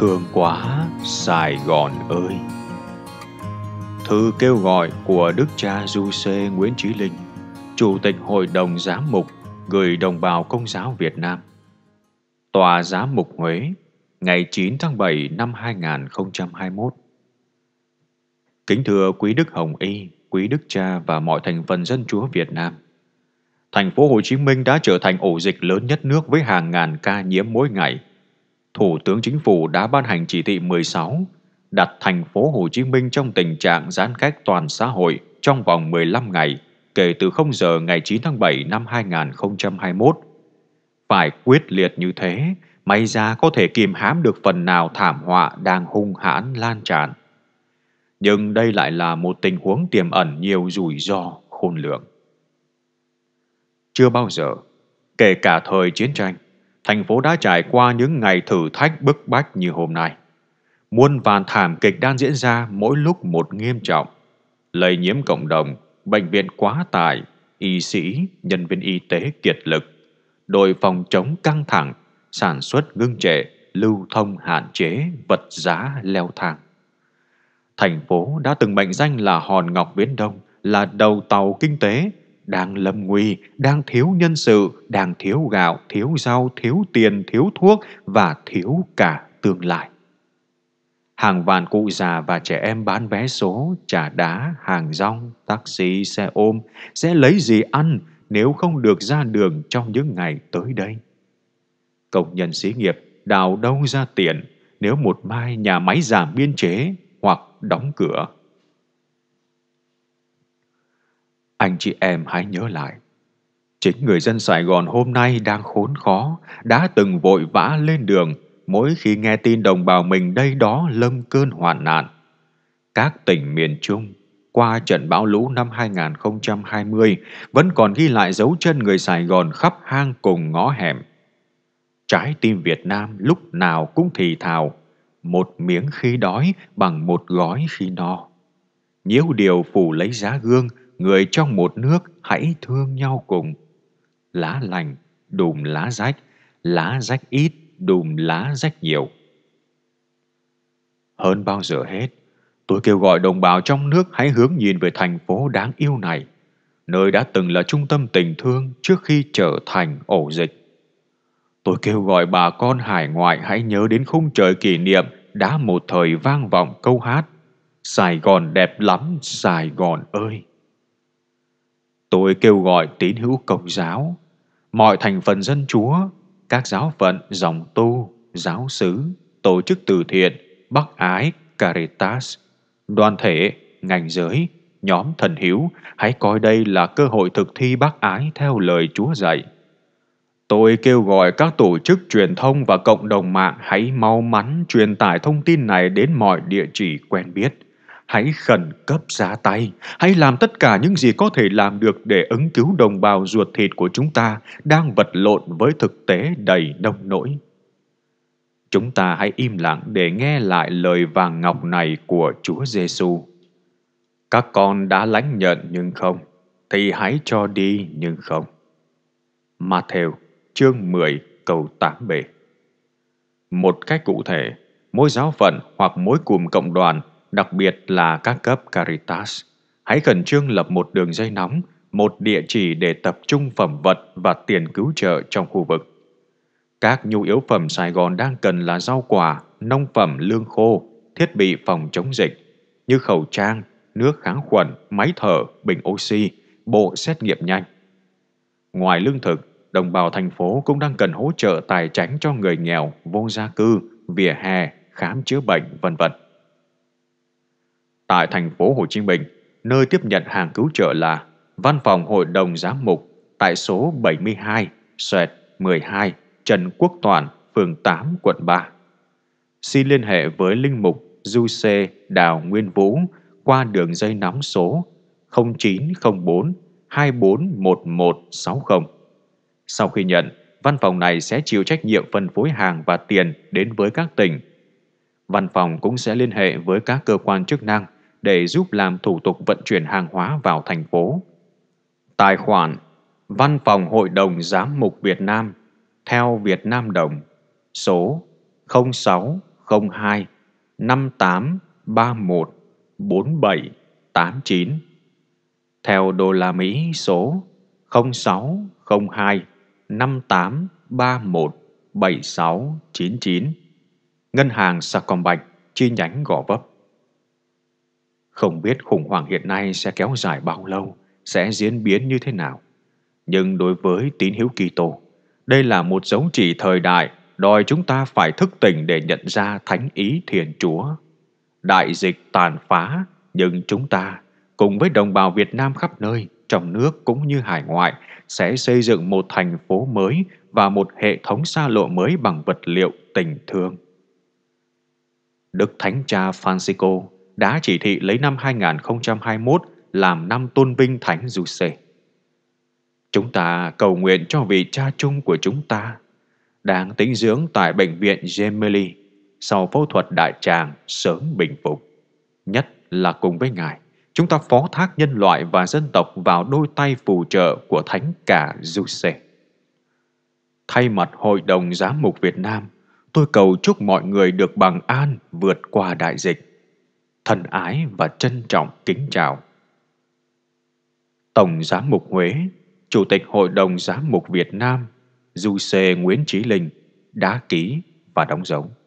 thương quá sài gòn ơi thư kêu gọi của đức cha du sê nguyễn trí linh chủ tịch hội đồng giám mục gửi đồng bào công giáo việt nam tòa giám mục huế ngày 9 tháng 7 năm 2021 Kính thưa quý Đức Hồng Y, quý Đức Cha và mọi thành phần dân chúa Việt Nam. Thành phố Hồ Chí Minh đã trở thành ổ dịch lớn nhất nước với hàng ngàn ca nhiễm mỗi ngày Thủ tướng Chính phủ đã ban hành chỉ thị 16 đặt thành phố Hồ Chí Minh trong tình trạng giãn cách toàn xã hội trong vòng 15 ngày kể từ 0 giờ ngày 9 tháng 7 năm 2021. Phải quyết liệt như thế, may ra có thể kìm hãm được phần nào thảm họa đang hung hãn lan tràn. Nhưng đây lại là một tình huống tiềm ẩn nhiều rủi ro khôn lường. Chưa bao giờ, kể cả thời chiến tranh, thành phố đã trải qua những ngày thử thách bức bách như hôm nay. Muôn vàn thảm kịch đang diễn ra mỗi lúc một nghiêm trọng. Lây nhiễm cộng đồng, bệnh viện quá tải, y sĩ, nhân viên y tế kiệt lực, đội phòng chống căng thẳng, sản xuất ngưng trệ, lưu thông hạn chế, vật giá leo thang. Thành phố đã từng mệnh danh là hòn ngọc Viễn Đông, là đầu tàu kinh tế, đang lâm nguy, đang thiếu nhân sự, đang thiếu gạo, thiếu rau, thiếu tiền, thiếu thuốc và thiếu cả tương lai. Hàng vạn cụ già và trẻ em bán vé số, trà đá, hàng rong, taxi, xe ôm sẽ lấy gì ăn nếu không được ra đường trong những ngày tới đây? Công nhân xí nghiệp đào đâu ra tiền nếu một mai nhà máy giảm biên chế hoặc đóng cửa? Anh chị em hãy nhớ lại, chính người dân Sài Gòn hôm nay đang khốn khó, đã từng vội vã lên đường mỗi khi nghe tin đồng bào mình đây đó lâm cơn hoạn nạn. Các tỉnh miền Trung qua trận bão lũ năm 2020 vẫn còn ghi lại dấu chân người Sài Gòn khắp hang cùng ngõ hẻm. Trái tim Việt Nam lúc nào cũng thì thào, một miếng khi đói bằng một gói khi no. Nhiễu điều phủ lấy giá gương, người trong một nước hãy thương nhau cùng. Lá lành, đùm lá rách, lá rách ít, đùm lá rách nhiều. Hơn bao giờ hết, tôi kêu gọi đồng bào trong nước hãy hướng nhìn về thành phố đáng yêu này, nơi đã từng là trung tâm tình thương trước khi trở thành ổ dịch. Tôi kêu gọi bà con hải ngoại hãy nhớ đến khung trời kỷ niệm đã một thời vang vọng câu hát Sài Gòn đẹp lắm, Sài Gòn ơi! Tôi kêu gọi tín hữu công giáo, mọi thành phần dân chúa, các giáo phận, dòng tu, giáo sứ, tổ chức từ thiện, bác ái, Caritas, đoàn thể, ngành giới, nhóm thần hiếu hãy coi đây là cơ hội thực thi bác ái theo lời Chúa dạy. Tôi kêu gọi các tổ chức truyền thông và cộng đồng mạng hãy mau mắn truyền tải thông tin này đến mọi địa chỉ quen biết – Hãy khẩn cấp ra tay, hãy làm tất cả những gì có thể làm được để ứng cứu đồng bào ruột thịt của chúng ta đang vật lộn với thực tế đầy nông nỗi. Chúng ta hãy im lặng để nghe lại lời vàng ngọc này của Chúa Giêsu. Các con đã lãnh nhận nhưng không, thì hãy cho đi nhưng không. Matthew chương 10 câu 87 Một cách cụ thể, mỗi giáo phận hoặc mỗi cụm cộng đoàn đặc biệt là các cấp Caritas. Hãy khẩn trương lập một đường dây nóng, một địa chỉ để tập trung phẩm vật và tiền cứu trợ trong khu vực. Các nhu yếu phẩm Sài Gòn đang cần là rau quả, nông phẩm lương khô, thiết bị phòng chống dịch như khẩu trang, nước kháng khuẩn, máy thở, bình oxy, bộ xét nghiệm nhanh. Ngoài lương thực, đồng bào thành phố cũng đang cần hỗ trợ tài chính cho người nghèo, vô gia cư, vỉa hè, khám chữa bệnh, vân vân tại thành phố Hồ Chí Minh, nơi tiếp nhận hàng cứu trợ là Văn phòng Hội đồng Giám mục tại số 72, xoẹt 12, Trần Quốc Toàn, phường 8, quận 3. Xin liên hệ với Linh Mục Du Sê Đào Nguyên Vũ qua đường dây nóng số 0904 241160. Sau khi nhận, văn phòng này sẽ chịu trách nhiệm phân phối hàng và tiền đến với các tỉnh. Văn phòng cũng sẽ liên hệ với các cơ quan chức năng để giúp làm thủ tục vận chuyển hàng hóa vào thành phố. Tài khoản Văn phòng Hội đồng Giám mục Việt Nam theo Việt Nam đồng số 0602 5831 4789 theo đô la Mỹ số 0602 5831 7699 Ngân hàng Sacombank chi nhánh Gò Vấp không biết khủng hoảng hiện nay sẽ kéo dài bao lâu, sẽ diễn biến như thế nào. Nhưng đối với tín hữu Kitô, đây là một dấu chỉ thời đại đòi chúng ta phải thức tỉnh để nhận ra thánh ý Thiên Chúa. Đại dịch tàn phá, nhưng chúng ta cùng với đồng bào Việt Nam khắp nơi, trong nước cũng như hải ngoại, sẽ xây dựng một thành phố mới và một hệ thống xa lộ mới bằng vật liệu tình thương. Đức Thánh Cha Francisco đã chỉ thị lấy năm 2021 làm năm tôn vinh Thánh Du Sê. Chúng ta cầu nguyện cho vị cha chung của chúng ta đang tính dưỡng tại bệnh viện Gemelli sau phẫu thuật đại tràng sớm bình phục. Nhất là cùng với Ngài, chúng ta phó thác nhân loại và dân tộc vào đôi tay phù trợ của Thánh cả Du Sê. Thay mặt Hội đồng Giám mục Việt Nam, tôi cầu chúc mọi người được bằng an vượt qua đại dịch thân ái và trân trọng kính chào. Tổng Giám mục Huế, Chủ tịch Hội đồng Giám mục Việt Nam, Du Sê Nguyễn Trí Linh đã ký và đóng dấu.